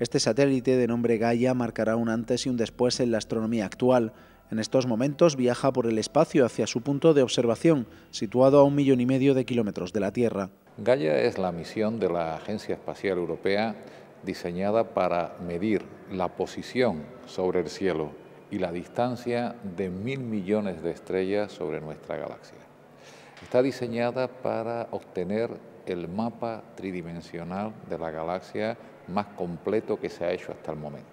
Este satélite de nombre Gaia marcará un antes y un después en la astronomía actual. En estos momentos viaja por el espacio hacia su punto de observación, situado a un millón y medio de kilómetros de la Tierra. Gaia es la misión de la Agencia Espacial Europea diseñada para medir la posición sobre el cielo y la distancia de mil millones de estrellas sobre nuestra galaxia. Está diseñada para obtener el mapa tridimensional de la galaxia más completo que se ha hecho hasta el momento.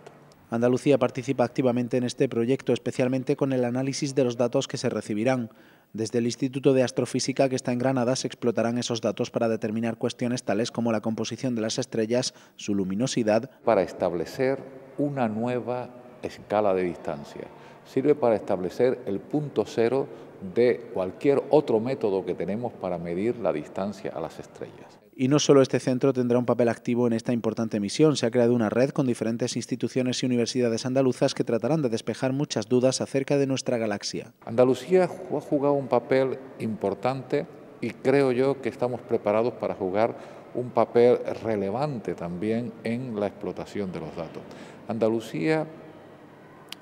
Andalucía participa activamente en este proyecto, especialmente con el análisis de los datos que se recibirán. Desde el Instituto de Astrofísica que está en Granada se explotarán esos datos para determinar cuestiones tales como la composición de las estrellas, su luminosidad. Para establecer una nueva escala de distancia. Sirve para establecer el punto cero de cualquier otro método que tenemos para medir la distancia a las estrellas. Y no solo este centro tendrá un papel activo en esta importante misión, se ha creado una red con diferentes instituciones y universidades andaluzas que tratarán de despejar muchas dudas acerca de nuestra galaxia. Andalucía ha jugado un papel importante y creo yo que estamos preparados para jugar un papel relevante también en la explotación de los datos. Andalucía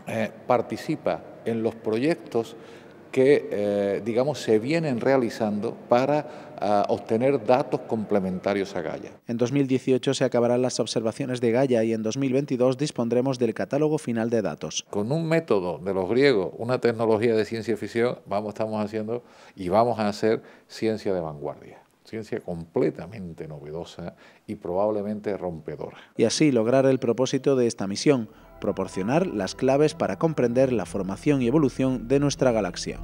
eh, participa en los proyectos que, eh, digamos, se vienen realizando para eh, obtener datos complementarios a Gaia. En 2018 se acabarán las observaciones de Gaia y en 2022 dispondremos del catálogo final de datos. Con un método de los griegos, una tecnología de ciencia ficción, vamos, estamos haciendo y vamos a hacer ciencia de vanguardia ciencia completamente novedosa y probablemente rompedora. Y así lograr el propósito de esta misión, proporcionar las claves para comprender la formación y evolución de nuestra galaxia.